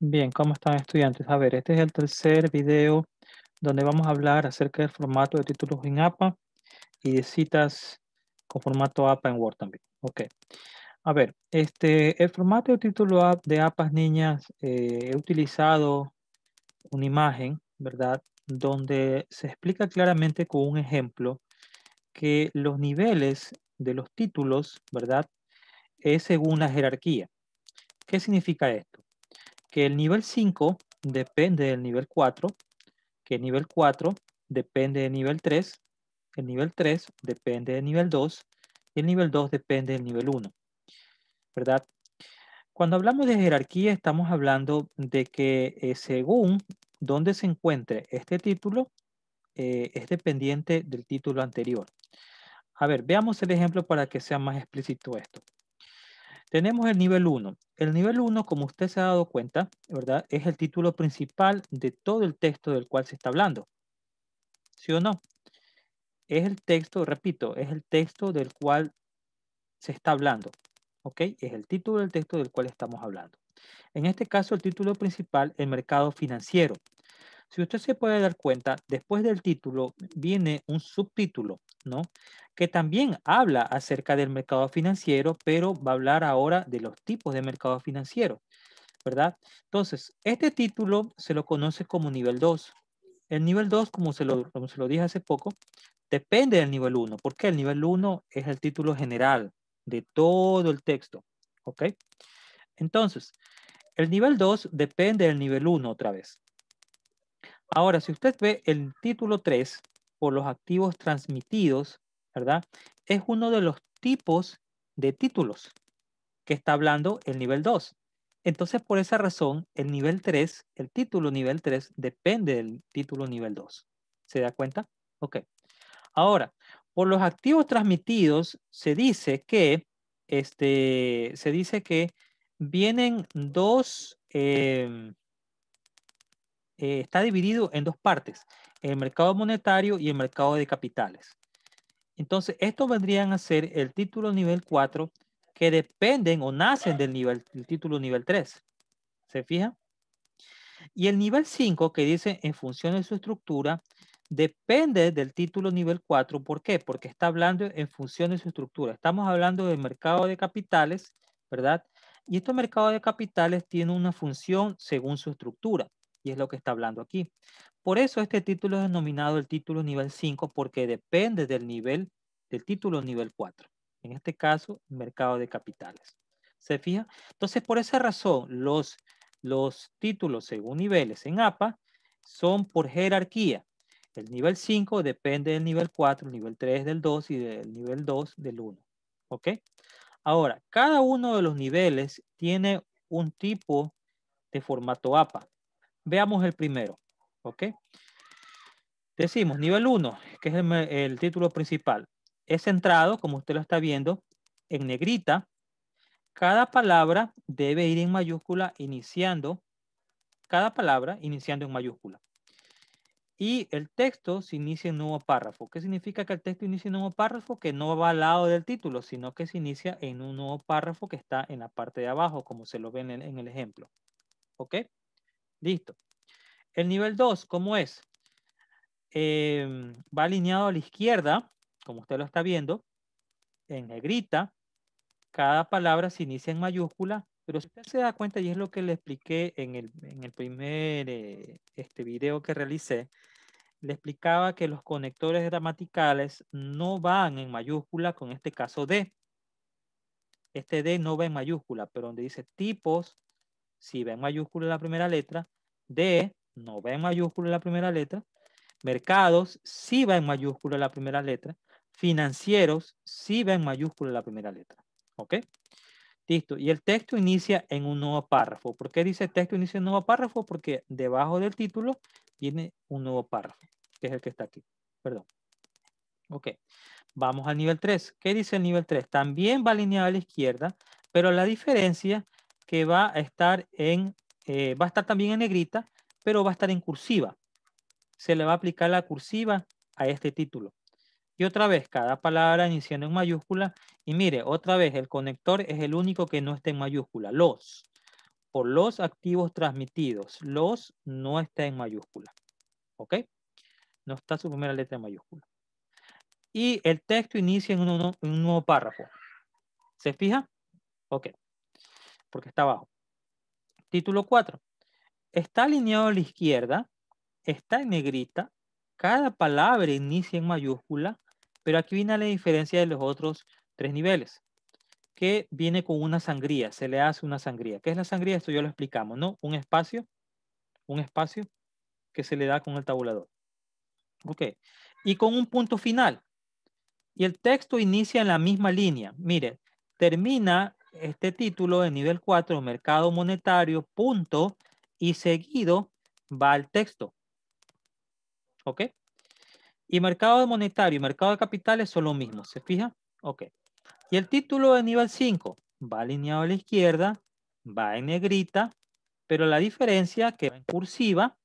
Bien, ¿cómo están estudiantes? A ver, este es el tercer video donde vamos a hablar acerca del formato de títulos en APA y de citas con formato APA en Word también. Ok. A ver, este, el formato de título de APAs niñas, eh, he utilizado una imagen, ¿verdad? Donde se explica claramente con un ejemplo que los niveles de los títulos, ¿verdad? Es según la jerarquía. ¿Qué significa esto? que el nivel 5 depende del nivel 4, que el nivel 4 depende del nivel 3, el nivel 3 depende del nivel 2 y el nivel 2 depende del nivel 1. ¿Verdad? Cuando hablamos de jerarquía estamos hablando de que eh, según dónde se encuentre este título eh, es dependiente del título anterior. A ver, veamos el ejemplo para que sea más explícito esto. Tenemos el nivel 1. El nivel 1, como usted se ha dado cuenta, ¿verdad? Es el título principal de todo el texto del cual se está hablando. ¿Sí o no? Es el texto, repito, es el texto del cual se está hablando. ¿Ok? Es el título del texto del cual estamos hablando. En este caso, el título principal, el mercado financiero. Si usted se puede dar cuenta, después del título viene un subtítulo. ¿no? Que también habla acerca del mercado financiero, pero va a hablar ahora de los tipos de mercado financiero, ¿verdad? Entonces, este título se lo conoce como nivel 2. El nivel 2, como se lo, como se lo dije hace poco, depende del nivel 1, porque el nivel 1 es el título general de todo el texto, ¿ok? Entonces, el nivel 2 depende del nivel 1 otra vez. Ahora, si usted ve el título 3, por los activos transmitidos, ¿verdad? Es uno de los tipos de títulos que está hablando el nivel 2. Entonces, por esa razón, el nivel 3, el título nivel 3, depende del título nivel 2. ¿Se da cuenta? Ok. Ahora, por los activos transmitidos, se dice que, este, se dice que vienen dos, em, eh, está dividido en dos partes, el mercado monetario y el mercado de capitales. Entonces, estos vendrían a ser el título nivel 4 que dependen o nacen del nivel, el título nivel 3. ¿Se fija? Y el nivel 5 que dice en función de su estructura depende del título nivel 4. ¿Por qué? Porque está hablando en función de su estructura. Estamos hablando del mercado de capitales, ¿verdad? Y este mercado de capitales tiene una función según su estructura es lo que está hablando aquí. Por eso este título es denominado el título nivel 5 porque depende del nivel del título nivel 4. En este caso, mercado de capitales. ¿Se fija? Entonces, por esa razón, los, los títulos según niveles en APA son por jerarquía. El nivel 5 depende del nivel 4, el nivel 3 del 2 y del nivel 2 del 1. ¿Ok? Ahora, cada uno de los niveles tiene un tipo de formato APA. Veamos el primero, ¿ok? Decimos, nivel 1, que es el, título principal, es centrado, como usted lo está viendo, en negrita. Cada palabra debe ir en mayúscula iniciando, cada palabra iniciando en mayúscula. Y el texto se inicia en un nuevo párrafo. ¿Qué significa que el texto inicia en un nuevo párrafo? Que no va al lado del título, sino que se inicia en un nuevo párrafo que está en la parte de abajo, como se lo ven en, en el ejemplo. ¿Ok? Listo. El nivel 2, ¿cómo es? Em, va alineado a la izquierda, como usted lo está viendo, en negrita. Cada palabra se inicia en mayúscula, pero si usted se da cuenta, y es lo que le expliqué en el, primer eh, este video que realicé, le explicaba que los conectores gramaticales no van en mayúscula, con este caso D. Este D no va en mayúscula, pero donde dice tipos, si va en mayúscula la primera letra, de, no va en mayúscula la primera letra, mercados, sí va en mayúscula la primera letra, financieros, sí va en mayúscula la primera letra. ¿Ok? Listo. Y el texto inicia en un nuevo párrafo. ¿Por qué dice texto inicia en un nuevo párrafo? Porque debajo del título tiene un nuevo párrafo, que es el que está aquí. Perdón. Ok. Vamos al nivel 3. ¿Qué dice el nivel 3? También va alineado a la izquierda, pero la diferencia que va a estar en eh, va a estar también en negrita, pero va a estar en cursiva. Se le va a aplicar la cursiva a este título. Y otra vez, cada palabra iniciando en mayúscula. Y mire, otra vez, el conector es el único que no está en mayúscula. Los. Por los activos transmitidos. Los no está en mayúscula. ¿Ok? No está su primera letra en mayúscula. Y el texto inicia en un nuevo párrafo. ¿Se fija? Ok. Porque está abajo. Título 4. Está alineado a la izquierda, está en negrita, cada palabra inicia en mayúscula, pero aquí viene la diferencia de los otros tres niveles, que viene con una sangría, se le hace una sangría. ¿Qué es la sangría? Esto ya lo explicamos, ¿no? Un espacio, un espacio que se le da con el tabulador. Ok, y con un punto final. Y el texto inicia en la misma línea. Mire, termina este título de nivel 4, mercado monetario, punto, y seguido va el texto. ¿Ok? Y mercado monetario y mercado de capitales son lo mismo, ¿se fija? Ok. Y el título de nivel 5 va alineado a la izquierda, va en negrita, pero la diferencia que va en cursiva,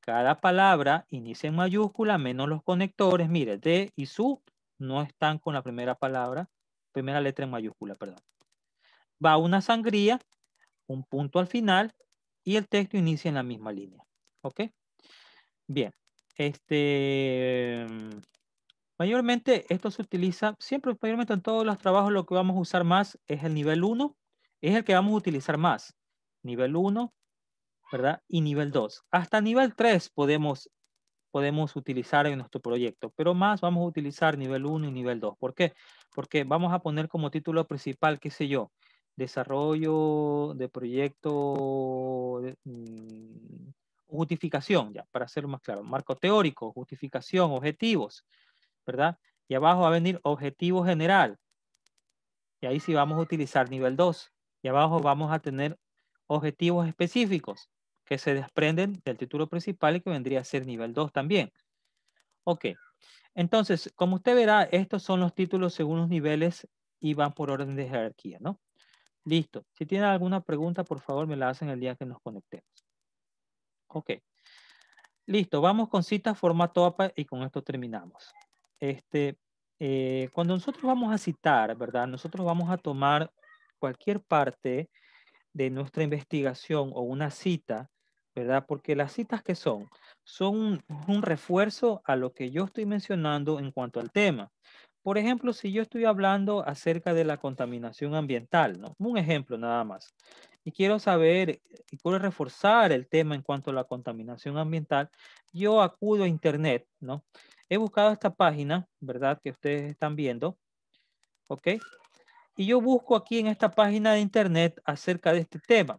cada palabra inicia en mayúscula menos los conectores, mire, D y su no están con la primera palabra, primera letra en mayúscula, perdón va una sangría, un punto al final y el texto inicia en la misma línea. ¿Ok? Bien. Este, mayormente esto se utiliza, siempre mayormente en todos los trabajos lo que vamos a usar más es el nivel 1, es el que vamos a utilizar más. Nivel 1, ¿verdad? Y nivel 2. Hasta nivel 3 podemos, podemos utilizar en nuestro proyecto, pero más vamos a utilizar nivel 1 y nivel 2. ¿Por qué? Porque vamos a poner como título principal, qué sé yo, desarrollo de proyecto, mm, justificación, ya, para hacerlo más claro, marco teórico, justificación, objetivos, ¿verdad? Y abajo va a venir objetivo general. Y ahí sí vamos a utilizar nivel 2. Y abajo vamos a tener objetivos específicos que se desprenden del título principal y que vendría a ser nivel 2 también. Ok, entonces, como usted verá, estos son los títulos según los niveles y van por orden de jerarquía, ¿no? Listo. Si tienen alguna pregunta, por favor, me la hacen el día que nos conectemos. Ok. Listo. Vamos con cita, formato APA y con esto terminamos. Este, eh, cuando nosotros vamos a citar, ¿verdad? Nosotros vamos a tomar cualquier parte de nuestra investigación o una cita, ¿verdad? Porque las citas que son, son un refuerzo a lo que yo estoy mencionando en cuanto al tema. Por ejemplo, si yo estoy hablando acerca de la contaminación ambiental, ¿no? Un ejemplo nada más. Y quiero saber, y quiero reforzar el tema en cuanto a la contaminación ambiental, yo acudo a Internet, ¿no? He buscado esta página, ¿verdad? Que ustedes están viendo, ¿ok? Y yo busco aquí en esta página de Internet acerca de este tema.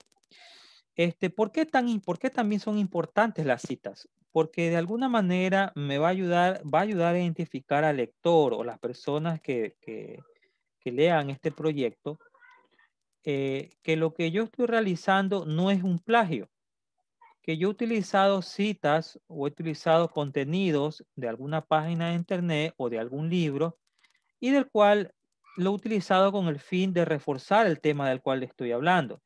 Este, ¿por, qué tan, ¿Por qué también son importantes las citas? porque de alguna manera me va a ayudar, va a ayudar a identificar al lector o las personas que, que, lean este proyecto, eh, que lo que yo estoy realizando no es un plagio, que yo he utilizado citas o he utilizado contenidos de alguna página de internet o de algún libro y del cual lo he utilizado con el fin de reforzar el tema del cual estoy hablando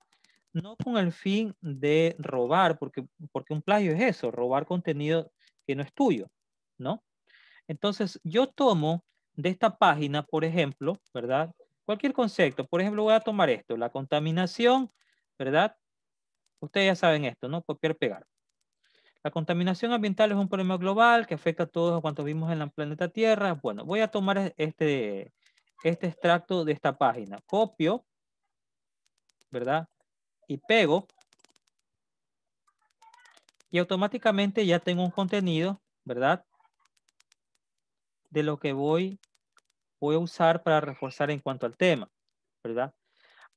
no con el fin de robar, porque, porque un plagio es eso, robar contenido que no es tuyo, ¿no? Entonces, yo tomo de esta página, por ejemplo, ¿verdad? Cualquier concepto, por ejemplo, voy a tomar esto, la contaminación, ¿verdad? Ustedes ya saben esto, ¿no? Copiar, pegar. La contaminación ambiental es un problema global que afecta a todos cuantos vimos en la planeta Tierra. Bueno, voy a tomar este, este extracto de esta página. Copio, ¿verdad? y pego. Y automáticamente ya tengo un contenido, ¿verdad? De lo que voy, voy a usar para reforzar en cuanto al tema, ¿verdad?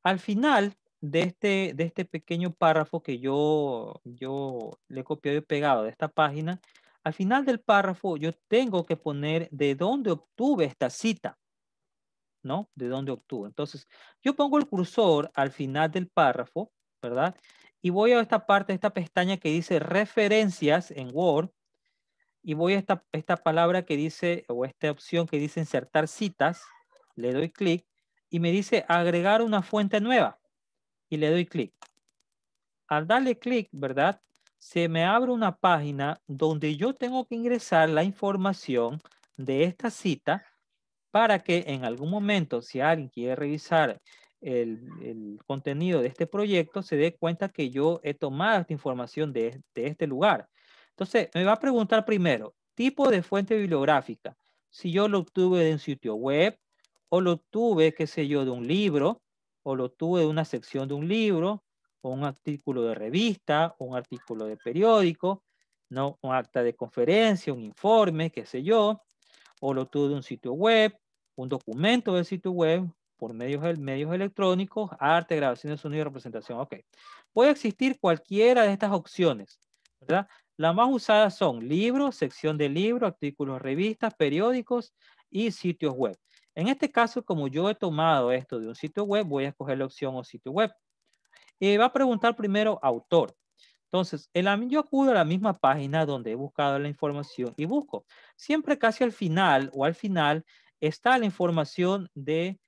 Al final de este, de este pequeño párrafo que yo, yo le he copiado y pegado de esta página, al final del párrafo yo tengo que poner de dónde obtuve esta cita, ¿no? De dónde obtuve. Entonces, yo pongo el cursor al final del párrafo ¿verdad? Y voy a esta parte, esta pestaña que dice referencias en Word, y voy a esta, esta palabra que dice, o esta opción que dice insertar citas, le doy clic, y me dice agregar una fuente nueva, y le doy clic. Al darle clic, ¿verdad? Se me abre una página donde yo tengo que ingresar la información de esta cita para que en algún momento, si alguien quiere revisar el, contenido de este proyecto, se dé cuenta que yo he tomado esta información de, este lugar. Entonces, me va a preguntar primero, tipo de fuente bibliográfica. Si yo lo obtuve de un sitio web, o lo obtuve, qué sé yo, de un libro, o lo obtuve de una sección de un libro, o un artículo de revista, o un artículo de periódico, ¿no? un acta de conferencia, un informe, qué sé yo, o lo obtuve de un sitio web, un documento del sitio web, por medios, medios electrónicos, arte, grabación de sonido y representación. Ok. Puede existir cualquiera de estas opciones, ¿verdad? Las más usadas son libros, sección de libros, artículos, revistas, periódicos y sitios web. En este caso, como yo he tomado esto de un sitio web, voy a escoger la opción o sitio web. Eh, va a preguntar primero autor. Entonces, el, yo acudo a la misma página donde he buscado la información y busco. Siempre casi al final o al final está la información de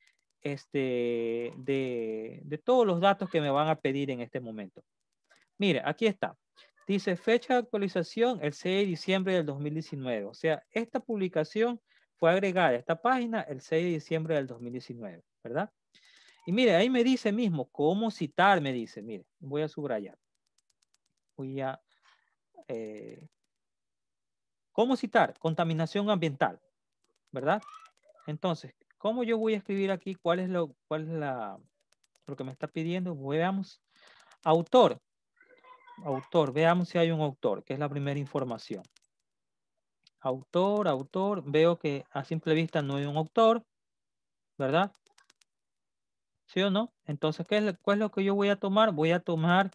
este, de, todos los datos que me van a pedir en este momento. Mire, aquí está. Dice fecha de actualización el 6 de diciembre del 2019. O sea, esta publicación fue agregada a esta página el 6 de diciembre del 2019, ¿verdad? Y mire, ahí me dice mismo cómo citar, me dice, mire, voy a subrayar. Voy a... Eh, ¿Cómo citar? Contaminación ambiental, ¿verdad? Entonces, ¿Cómo yo voy a escribir aquí? ¿Cuál es lo, cuál es lo que me está pidiendo? Veamos. Autor. Autor. Veamos si hay un autor, que es la primera información. Autor, autor. Veo que a simple vista no hay un autor. ¿Verdad? ¿Sí o no? Entonces, ¿qué es, ¿cuál es lo que yo voy a tomar? Voy a tomar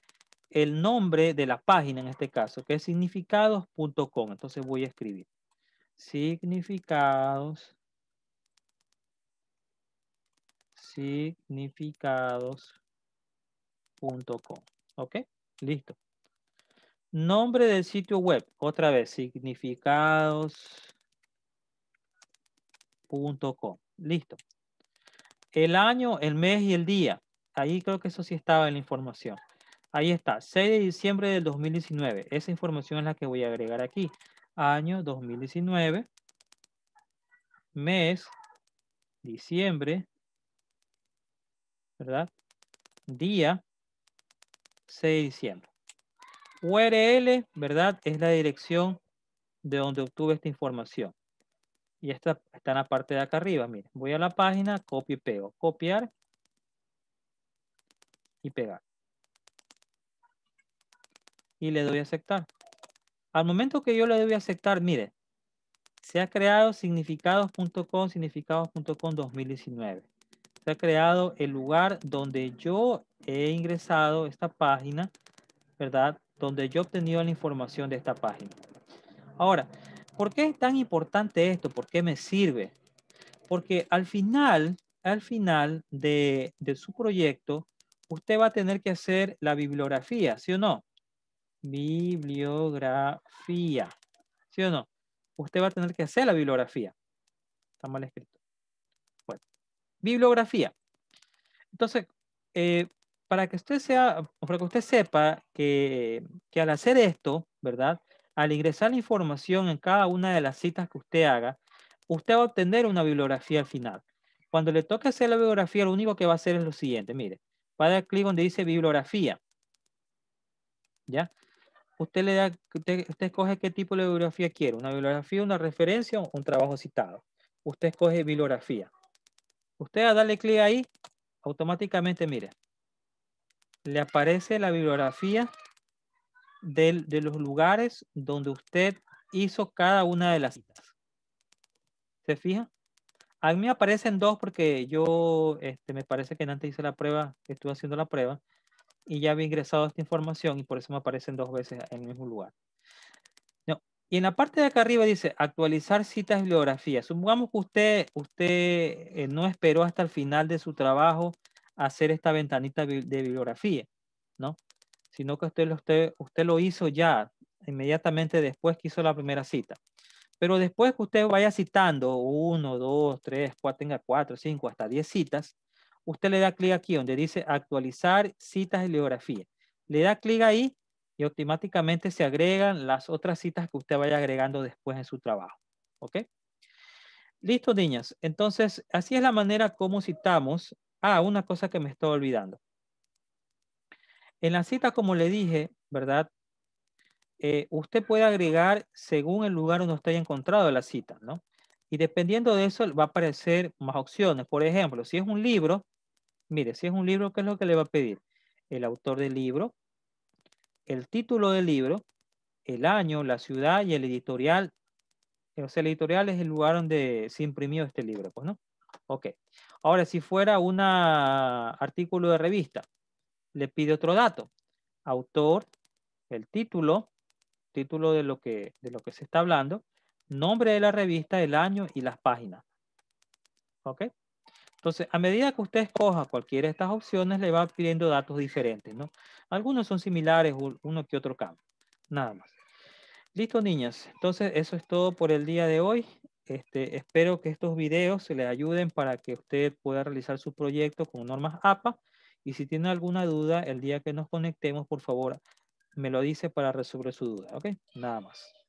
el nombre de la página en este caso, que es significados.com. Entonces voy a escribir significados significados.com. ¿Ok? Listo. Nombre del sitio web. Otra vez, significados.com. Listo. El año, el mes y el día. Ahí creo que eso sí estaba en la información. Ahí está, 6 de diciembre del 2019. Esa información es la que voy a agregar aquí. Año 2019, mes, diciembre, ¿verdad? Día 6 de diciembre. URL, ¿verdad? Es la dirección de donde obtuve esta información. Y esta está en la parte de acá arriba. Miren, voy a la página, copio y pego. Copiar y pegar. Y le doy a aceptar. Al momento que yo le doy a aceptar, mire, se ha creado significados.com, significados.com 2019 se ha creado el lugar donde yo he ingresado esta página, ¿verdad? Donde yo he obtenido la información de esta página. Ahora, ¿por qué es tan importante esto? ¿Por qué me sirve? Porque al final, al final de, su proyecto, usted va a tener que hacer la bibliografía, ¿sí o no? Bibliografía, ¿sí o no? Usted va a tener que hacer la bibliografía. Está mal escrito bibliografía. Entonces, eh, para que usted sea, para que usted sepa que, al hacer esto, ¿verdad? Al ingresar la información en cada una de las citas que usted haga, usted va a obtener una bibliografía al final. Cuando le toque hacer la bibliografía, lo único que va a hacer es lo siguiente, mire, va a dar clic donde dice bibliografía. ¿Ya? Usted le da, usted, usted escoge qué tipo de bibliografía quiere, una bibliografía, una referencia o un trabajo citado. Usted escoge bibliografía. Usted a darle clic ahí, automáticamente, mire, le aparece la bibliografía de los lugares donde usted hizo cada una de las citas. ¿Se fija? A mí me aparecen dos porque yo, este, me parece que antes hice la prueba, estuve haciendo la prueba y ya había ingresado esta información y por eso me aparecen dos veces en el mismo lugar. Y en la parte de acá arriba dice actualizar citas bibliografías. Supongamos que usted, usted eh, no esperó hasta el final de su trabajo hacer esta ventanita de bibliografía, ¿no? Sino que usted, usted, usted lo hizo ya inmediatamente después que hizo la primera cita. Pero después que usted vaya citando uno, dos, tres, cuatro, tenga cuatro, cinco, hasta diez citas, usted le da clic aquí donde dice actualizar citas y bibliografía. Le da clic ahí y automáticamente se agregan las otras citas que usted vaya agregando después en su trabajo. ¿Ok? Listo, niñas. Entonces, así es la manera como citamos. Ah, una cosa que me estaba olvidando. En la cita, como le dije, ¿verdad? Eh, usted puede agregar según el lugar donde usted haya encontrado la cita, ¿no? Y dependiendo de eso, va a aparecer más opciones. Por ejemplo, si es un libro, mire, si es un libro, ¿qué es lo que le va a pedir? El autor del libro, el título del libro, el año, la ciudad y el editorial. Eh, o sea, el editorial es el lugar donde se imprimió este libro, pues, ¿no? Ok. Ahora, si fuera un artículo de revista, le pide otro dato. Autor, el título, título de lo que, de lo que se está hablando, nombre de la revista, el año y las páginas. ¿Ok? Entonces, a medida que usted escoja cualquiera de estas opciones, le va pidiendo datos diferentes, ¿no? Algunos son similares, uno que otro cambio, nada más. Listo, niñas. Entonces, eso es todo por el día de hoy. Este, espero que estos videos se les ayuden para que usted pueda realizar su proyecto con normas APA. Y si tiene alguna duda, el día que nos conectemos, por favor, me lo dice para resolver su duda, ¿ok? Nada más.